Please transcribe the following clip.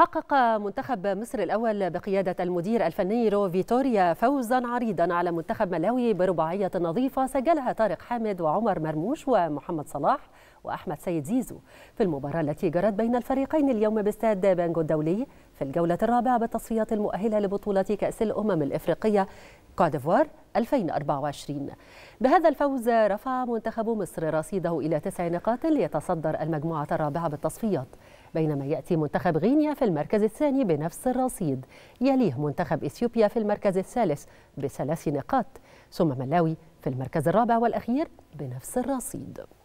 حقق منتخب مصر الأول بقيادة المدير الفني رو فيتوريا فوزا عريضا على منتخب ملاوي برباعية نظيفة سجلها طارق حامد وعمر مرموش ومحمد صلاح وأحمد سيد زيزو في المباراة التي جرت بين الفريقين اليوم باستاد بانجو الدولي في الجولة الرابعة بالتصفيات المؤهلة لبطولة كأس الأمم الإفريقية كوديفوار 2024 بهذا الفوز رفع منتخب مصر رصيده إلى تسع نقاط ليتصدر المجموعة الرابعة بالتصفيات بينما يأتي منتخب غينيا في المركز الثاني بنفس الرصيد يليه منتخب إثيوبيا في المركز الثالث بثلاث نقاط ثم ملاوي في المركز الرابع والأخير بنفس الرصيد